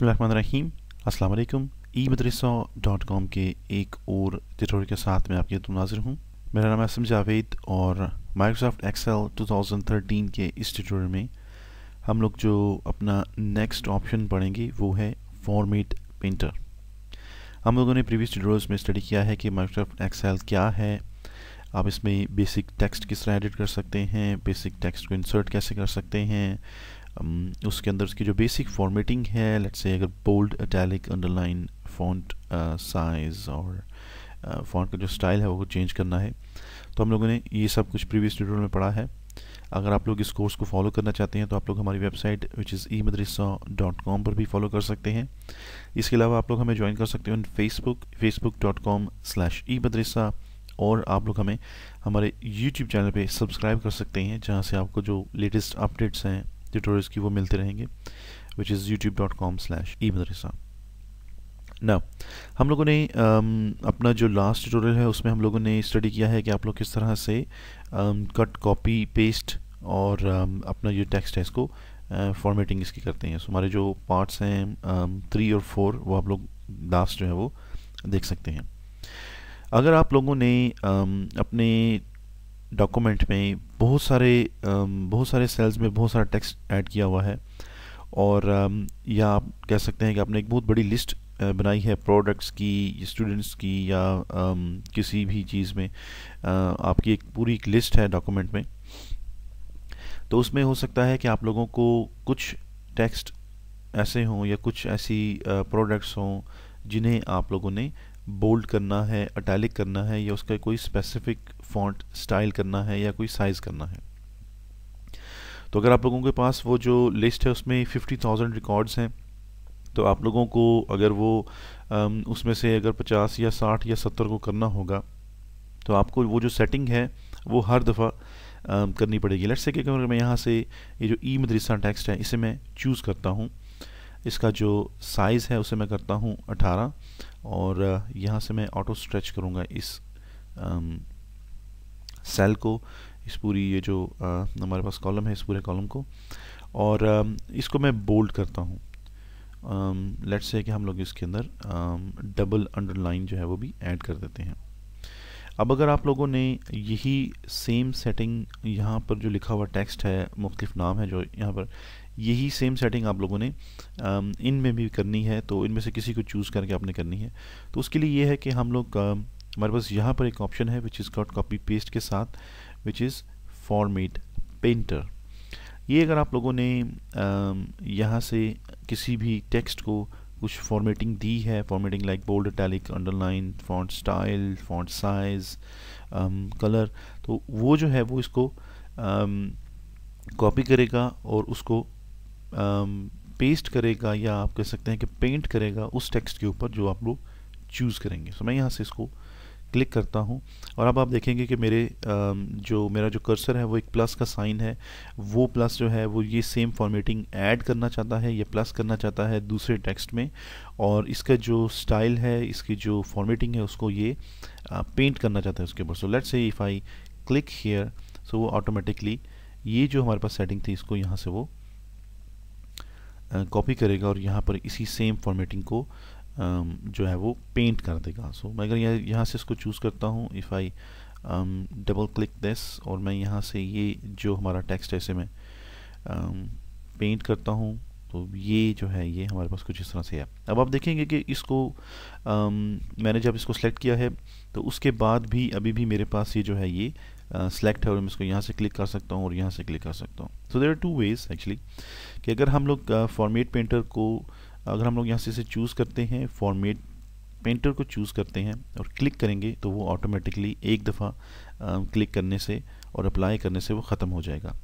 बसमीम अल्लाम ई Madrasa dot com के एक और ट्यूटोरियल के साथ मैं आपके तुम नाजिर हूँ मेरा नाम असम जावेद और माइक्रोसॉफ्ट एक्सेल 2013 के इस ट्यूटोरियल में हम लोग जो अपना नेक्स्ट ऑप्शन पढ़ेंगे वो है फॉर्मेट पेंटर हम लोगों ने प्रीवियस ट्यूटोरियल्स में स्टडी किया है कि माइक्रोसॉफ्ट एक्सेल क्या है आप इसमें बेसिक टेक्स्ट किस तरह एडिट कर सकते हैं बेसिक टेक्स्ट को इंसर्ट कैसे कर सकते हैं Um, उसके अंदर उसकी जो बेसिक फॉर्मेटिंग है लेट्स से अगर bold italic underline font size और फॉन्ट uh, का जो स्टाइल है वो चेंज करना है तो हम लोगों ने ये सब कुछ प्रीवियस ट्यूटोरियल में पढ़ा है अगर आप लोग इस कोर्स को फॉलो करना चाहते हैं तो आप लोग हमारी website which is E Madrasa dot com पर भी फॉलो कर सकते हैं इसके अलावा आप लोग हमें ज्वाइन कर सकते हैं Facebook Facebook dot com slash E Madrasa और आप लोग हमें हमारे यूट्यूब चैनल पे सब्सक्राइब कर सकते हैं जहाँ से आपको जो लेटेस्ट अपडेट्स हैं ट्यूटोरियल्स की वो मिलते रहेंगे which is YouTube dot com slash E Madrasa ना हम लोगों ने um, अपना जो लास्ट ट्यूटोरियल है उसमें हम लोगों ने स्टडी किया है कि आप लोग किस तरह से कट कॉपी पेस्ट और um, अपना जो टेक्स्ट है इसको फॉर्मेटिंग uh, इसकी करते हैं so, हमारे जो पार्ट्स हैं थ्री um, और फोर वो आप लोग लास्ट जो है वो देख सकते हैं अगर आप लोगों ने अपने डॉक्यूमेंट में बहुत सारे बहुत सारे सेल्स में बहुत सारा टेक्स्ट ऐड किया हुआ है और या आप कह सकते हैं कि आपने एक बहुत बड़ी लिस्ट बनाई है प्रोडक्ट्स की स्टूडेंट्स की या किसी भी चीज़ में आपकी एक पूरी एक लिस्ट है डॉक्यूमेंट में तो उसमें हो सकता है कि आप लोगों को कुछ टेक्स्ट ऐसे हों या कुछ ऐसी प्रोडक्ट्स हों जिन्हें आप लोगों ने बोल्ड करना है अटैलिक करना है या उसका कोई स्पेसिफिक फॉन्ट स्टाइल करना है या कोई साइज़ करना है तो अगर आप लोगों के पास वो जो लिस्ट है उसमें फिफ्टी थाउजेंड रिकॉर्ड्स हैं तो आप लोगों को अगर वो उसमें से अगर पचास या साठ या सत्तर को करना होगा तो आपको वो जो सेटिंग है वो हर दफ़ा करनी पड़ेगी लेट्स से कि अगर मैं यहाँ से ये जो ई मदरसा टेक्स्ट है इसे मैं चूज़ करता हूँ इसका जो साइज़ है उसे मैं करता हूँ 18 और यहाँ से मैं ऑटो स्ट्रेच करूँगा इस आम, सेल को इस पूरी ये जो हमारे पास कॉलम है इस पूरे कॉलम को और आ, इसको मैं बोल्ड करता हूँ लेट्स से कि हम लोग इसके अंदर डबल अंडरलाइन जो है वो भी ऐड कर देते हैं अब अगर आप लोगों ने यही सेम सेटिंग यहाँ पर जो लिखा हुआ टेक्स्ट है मुख्तफ नाम है जो यहाँ पर यही सेम सेटिंग आप लोगों ने इन में भी करनी है तो इनमें से किसी को चूज़ करके आपने करनी है तो उसके लिए ये है कि हम लोग हमारे पास यहाँ पर एक ऑप्शन है which is got copy paste के साथ विच इज़ फॉर्मेट पेंटर ये अगर आप लोगों ने यहाँ से किसी भी टेक्स्ट को कुछ फॉर्मेटिंग दी है formatting like bold italic underline font style font size colour तो वो जो है वो इसको कॉपी करेगा और उसको पेस्ट um, करेगा या आप कह सकते हैं कि पेंट करेगा उस टेक्स्ट के ऊपर जो आप लोग चूज़ करेंगे सो so, मैं यहाँ से इसको क्लिक करता हूँ और अब आप देखेंगे कि मेरे um, जो मेरा जो कर्सर है वो एक प्लस का साइन है वो प्लस जो है वो ये सेम फॉर्मेटिंग ऐड करना चाहता है या प्लस करना चाहता है दूसरे टेक्स्ट में और इसका जो स्टाइल है इसकी जो फॉर्मेटिंग है उसको ये पेंट uh, करना चाहता है उसके ऊपर so let's see if I click here so वो ऑटोमेटिकली ये जो हमारे पास सेटिंग थी इसको यहाँ से वो कॉपी करेगा और यहाँ पर इसी सेम फॉर्मेटिंग को जो है वो पेंट कर देगा सो मैं अगर यहाँ यहाँ से इसको चूज़ करता हूँ if I double click this और मैं यहाँ से ये जो हमारा टेक्स्ट है इसे मैं पेंट करता हूँ तो ये जो है ये हमारे पास कुछ इस तरह से है अब आप देखेंगे कि इसको आम, मैंने जब इसको सेलेक्ट किया है तो उसके बाद भी अभी भी मेरे पास ये जो है ये सेलेक्ट है और मैं इसको यहाँ से क्लिक कर सकता हूँ और यहाँ से क्लिक कर सकता हूँ so there are two ways actually कि अगर हम लोग फॉर्मेट पेंटर को अगर हम लोग यहाँ से इसे चूज़ करते हैं फॉर्मेट पेंटर को चूज़ करते हैं और क्लिक करेंगे तो वो ऑटोमेटिकली एक दफ़ा क्लिक करने से और अप्लाई करने से वो ख़त्म हो जाएगा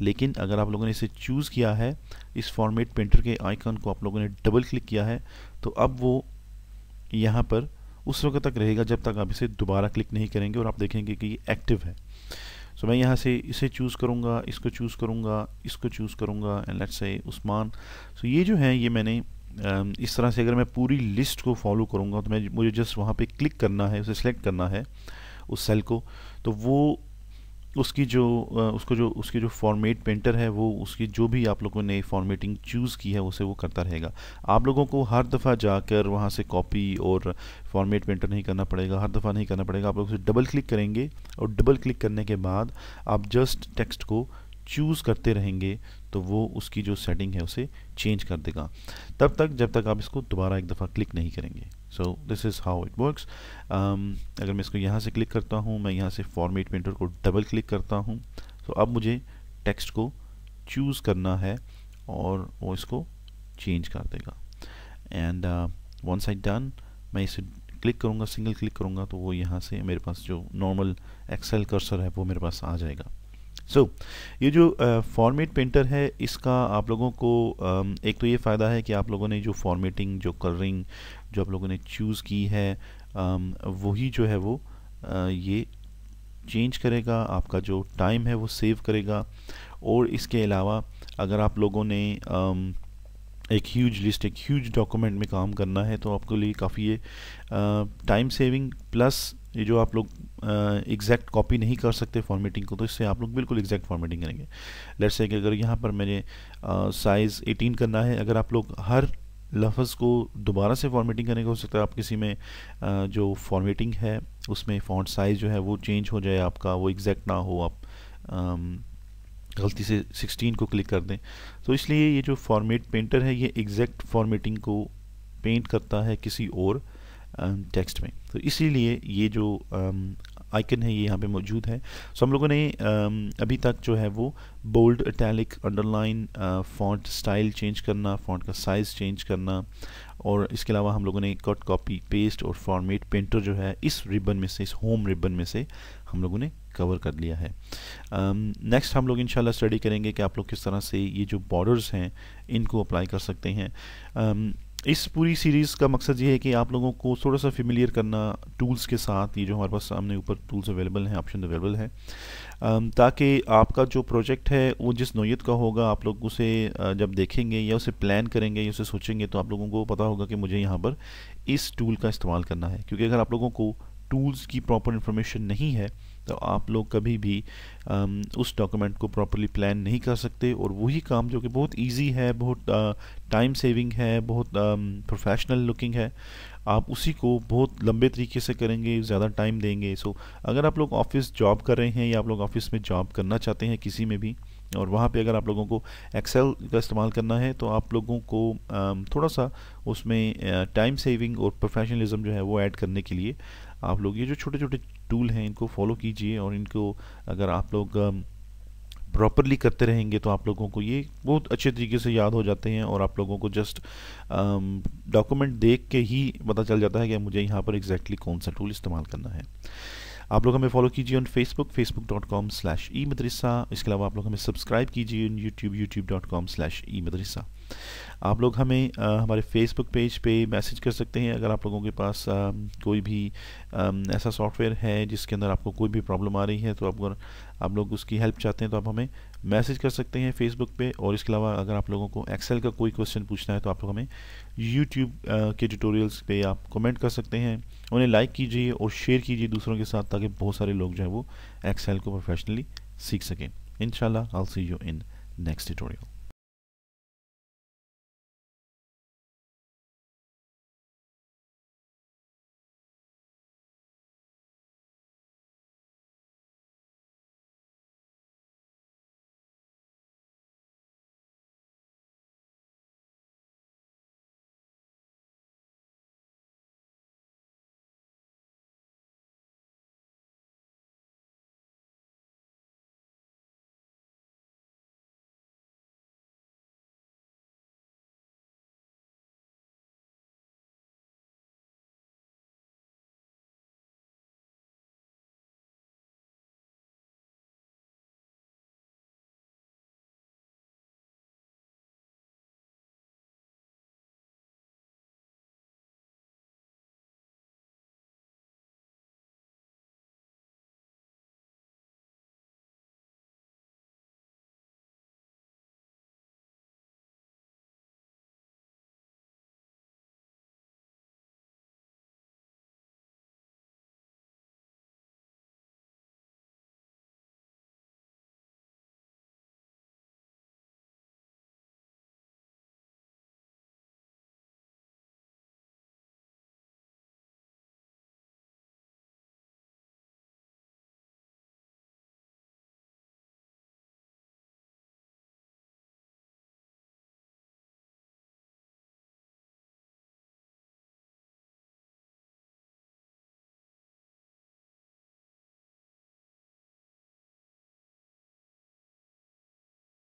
लेकिन अगर आप लोगों ने इसे चूज़ किया है इस फॉर्मेट पेंटर के आइकन को आप लोगों ने डबल क्लिक किया है तो अब वो यहाँ पर उस वक्त तक रहेगा जब तक आप इसे दोबारा क्लिक नहीं करेंगे और आप देखेंगे कि ये एक्टिव है सो so, मैं यहाँ से इसे चूज़ करूँगा इसको चूज़ करूँगा इसको चूज़ करूँगा and let's say Usman so so, ये जो है ये मैंने इस तरह से अगर मैं पूरी लिस्ट को फॉलो करूँगा तो मैं मुझे जस्ट वहाँ पे क्लिक करना है उसे सेलेक्ट करना है उस सेल को तो वो उसकी जो उसको जो उसके जो फॉर्मेट पेंटर है वो उसकी जो भी आप लोगों ने फॉर्मेटिंग चूज़ की है उसे वो करता रहेगा आप लोगों को हर दफ़ा जाकर वहाँ से कॉपी और फॉर्मेट पेंटर नहीं करना पड़ेगा हर दफ़ा नहीं करना पड़ेगा आप लोग उसे डबल क्लिक करेंगे और डबल क्लिक करने के बाद आप जस्ट टेक्स्ट को चूज़ करते रहेंगे तो वो उसकी जो सेटिंग है उसे चेंज कर देगा तब तक जब तक आप इसको दोबारा एक दफ़ा क्लिक नहीं करेंगे so this is how it works अगर मैं इसको यहाँ से क्लिक करता हूँ मैं यहाँ से फॉर्मेट पेंटर को डबल क्लिक करता हूँ तो so, अब मुझे टेक्स्ट को चूज़ करना है और वो इसको चेंज कर देगा एंड वन साइड डन मैं इसे क्लिक करूँगा सिंगल क्लिक करूँगा तो वो यहाँ से मेरे पास जो नॉर्मल एक्सेल कर्सर है वो मेरे पास आ जाएगा सो so, ये जो फॉर्मेट पेंटर है इसका आप लोगों को uh, एक तो ये फ़ायदा है कि आप लोगों ने जो फॉर्मेटिंग जो कलरिंग जो आप लोगों ने चूज़ की है वही जो है वो uh, ये चेंज करेगा आपका जो टाइम है वो सेव करेगा और इसके अलावा अगर आप लोगों ने uh, एक ह्यूज लिस्ट एक ह्यूज डॉक्यूमेंट में काम करना है तो आपके लिए काफ़ी ये टाइम सेविंग प्लस ये जो आप लोग एग्जैक्ट कॉपी नहीं कर सकते फॉर्मेटिंग को तो इससे आप लोग बिल्कुल एग्जैक्ट फॉर्मेटिंग करेंगे लेट्स से कि अगर यहाँ पर मैंने साइज़ 18 करना है अगर आप लोग हर लफ्ज़ को दोबारा से फॉर्मेटिंग करने का हो सकता है आप किसी में आ, जो फॉर्मेटिंग है उसमें फॉन्ट साइज़ जो है वो चेंज हो जाए आपका वो एग्जैक्ट ना हो आप आम, गलती से सिक्सटीन को क्लिक कर दें तो इसलिए ये जो फॉर्मेट पेंटर है ये एग्जैक्ट फॉर्मेटिंग को पेंट करता है किसी और टेक्स्ट um, में तो इसीलिए ये जो आइकन um, है ये यहाँ पे मौजूद है सो so, हम लोगों ने um, अभी तक जो है वो bold italic underline font style change करना फॉन्ट का साइज़ चेंज करना और इसके अलावा हम लोगों ने कट कॉपी पेस्ट और फॉर्मेट पेंटर जो है इस रिबन में से इस होम रिबन में से हम लोगों ने कवर कर लिया है नेक्स्ट um, हम लोग इंशाल्लाह स्टडी करेंगे कि आप लोग किस तरह से ये जो बॉर्डर्स हैं इनको अप्लाई कर सकते हैं um, इस पूरी सीरीज़ का मकसद ये है कि आप लोगों को थोड़ा सा फेमिलियर करना टूल्स के साथ ये जो हमारे पास सामने ऊपर टूल्स अवेलेबल हैं ऑप्शन अवेलेबल है ताकि आपका जो प्रोजेक्ट है वो जिस नोयत का होगा आप लोग उसे जब देखेंगे या उसे प्लान करेंगे या उसे सोचेंगे तो आप लोगों को पता होगा कि मुझे यहाँ पर इस टूल का इस्तेमाल करना है क्योंकि अगर आप लोगों को टूल्स की प्रॉपर इन्फॉर्मेशन नहीं है तो आप लोग कभी भी आम, उस डॉक्यूमेंट को प्रॉपरली प्लान नहीं कर सकते और वही काम जो कि बहुत इजी है बहुत टाइम सेविंग है बहुत प्रोफेशनल लुकिंग है आप उसी को बहुत लंबे तरीके से करेंगे ज़्यादा टाइम देंगे सो अगर आप लोग ऑफिस जॉब कर रहे हैं या आप लोग ऑफिस में जॉब करना चाहते हैं किसी में भी और वहाँ पे अगर आप लोगों को एक्सेल का इस्तेमाल करना है तो आप लोगों को थोड़ा सा उसमें टाइम सेविंग और प्रोफेशनलिज्म जो है वो ऐड करने के लिए आप लोग ये जो छोटे छोटे टूल हैं इनको फॉलो कीजिए और इनको अगर आप लोग प्रॉपरली करते रहेंगे तो आप लोगों को ये बहुत अच्छे तरीके से याद हो जाते हैं और आप लोगों को जस्ट डॉक्यूमेंट देख के ही पता चल जाता है कि मुझे यहाँ पर एग्जैक्टली exactly कौन सा टूल इस्तेमाल करना है आप लोग हमें फॉलो कीजिए on Facebook Facebook dot com slash E Madrasa इसके अलावा आप लोग हमें सब्सक्राइब कीजिए on YouTube YouTube dot com slash E Madrasa आप लोग हमें आ, हमारे फेसबुक पेज पे मैसेज कर सकते हैं अगर आप लोगों के पास आ, कोई भी आ, ऐसा सॉफ्टवेयर है जिसके अंदर आपको कोई भी प्रॉब्लम आ रही है तो आप आप लोग उसकी हेल्प चाहते हैं तो आप हमें मैसेज कर सकते हैं फेसबुक पे और इसके अलावा अगर आप लोगों को एक्सेल का कोई क्वेश्चन पूछना है तो आप लोग हमें यूट्यूब के ट्यूटोरियल्स पे आप कमेंट कर सकते हैं उन्हें लाइक कीजिए और शेयर कीजिए दूसरों के साथ ताकि बहुत सारे लोग जो है वो एक्सेल को प्रोफेशनली सीख सकें in I see you in next tutorial